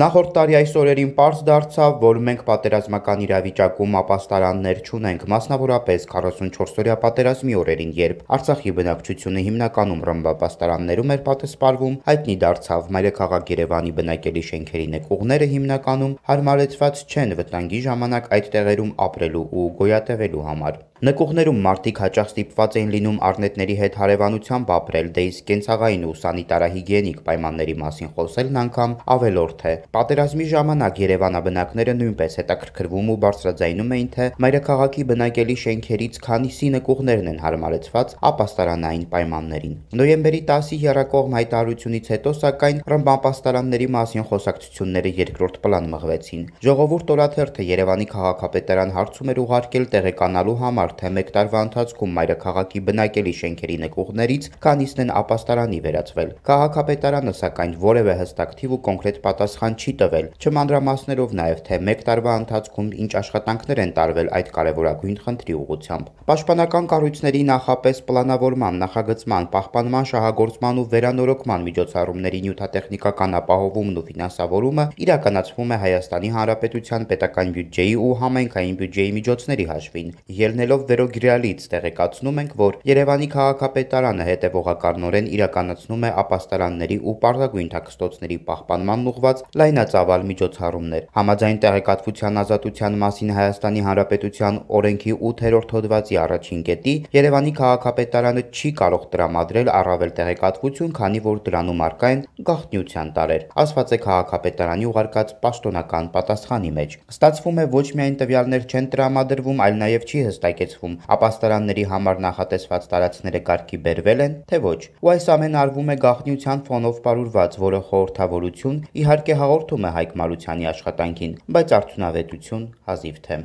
Նախորդ տարի այս օրերին པարզ դարձավ, որ մենք պատերազմական իրավիճակում ապաստարաններ չունենք, մասնավորապես 44-օրյա պատերազմի օրերին, երբ Արցախի բնակչությունը հիմնականում ռմբապաստարաններում էր պատսպարվում, հայտնի դարձավ մայրաքաղաք Երևանի բնակելի շենքերի նկուղները հիմնականում հարմարեցված չեն վտանգի ժամանակ այդ տեղերում ապրելու ու գոյատևելու համար։ Նկուղներում մարդիկ հաճախ ստիպված էին լինում արնետների հետ հարևանությամբ ապրել, դե իսկ կենցաղային ու սանիտարահիգիենիկ պայմանների մասին խոսելն անգամ ավելորդ է։ Պատերազմի ժամանակ Երևանաբնակները նույնպես հետաքրքրվում ու բարձրաձայնում էին, թե մայրաքաղաքի բնակելի շենքերից քանիսի նկուղներն են հարմարեցված ապաստարանային պայմաններին։ Նոյեմբերի 10-ի հերակողմ հայտարարությունից հետո, սակայն ռմբապաստարանների մասին խոսակցությունները երկրորդ պլան մղվեցին։ Ժողովուրդ օրաթերթը Երևանի քաղաքապետարան հարցում էր ուղարկել տեղեկանալու համար արդեն 1 տարվա ընթացքում մայրաքաղաքի բնակելի շենքերի նկուղներից քանիսն են ապաստարանի վերածվել։ Քաղաքապետարանը սակայն որևէ հստակ թիվ ու կոնկրետ պատասխան չի տվել, չմանրամասներով նաև թե 1 տարվա ընթացքում ինչ աշխատանքներ են տարվել այդ կարևորագույն խնդրի ուղղությամբ։ Պաշտպանական կառույցների նախապես պլանավորման, նախագծման, պահպանման, շահագործման ու վերանորոգման միջոցառումների նյութատեխնիկական ապահովումն ու ֆինանսավորումը իրականացվում է Հայաստանի Հանրապետության պետական բյուջեի ու համայնքային բյուջեի միջոցների հաշվին։ Ելնելով Վերաբերվելով վերոգրյալից տեղեկացնում ենք, որ Երևանի քաղաքապետարանը հետևողականորեն իրականացնում է ապաստարանների ու պարզագույն թաքստոցների պահպանման ուղված լայնածավալ միջոցառումներ։ Համաձայն տեղեկատվության ազատության մասին Հայաստանի Հանրապետության օրենքի 8-րդ հոդվածի առաջին կետի Երևանի քաղաքապետարանը չի կարող տրամադրել առավել տեղեկատվություն, քանի որ դրանում առկա են գաղտնիության տարեր։ Ասված է քաղաքապետարանի ուղարկած պաշտոնական պատասխանի մեջ։ Ստացվում է ոչ միայն տվյալներ չեն տրամադրվում, այլ նաև չի հստակեցվում արգելակեցվում, ապաստարանների համար նախատեսված տարածքները կարգի բերվել են, թե ոչ։ Ու այս ամենը արվում է գաղտնիության ֆոնով պարուրված, որը խորհրդավորություն իհարկե հաղորդում է Հայկ Մարությանի աշխատանքին, բայց արդյունավետություն հազիվ թե։